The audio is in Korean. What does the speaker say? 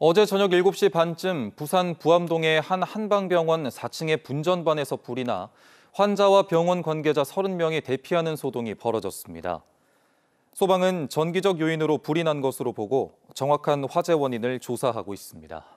어제 저녁 7시 반쯤 부산 부암동의 한 한방병원 4층의 분전반에서 불이 나 환자와 병원 관계자 30명이 대피하는 소동이 벌어졌습니다. 소방은 전기적 요인으로 불이 난 것으로 보고 정확한 화재 원인을 조사하고 있습니다.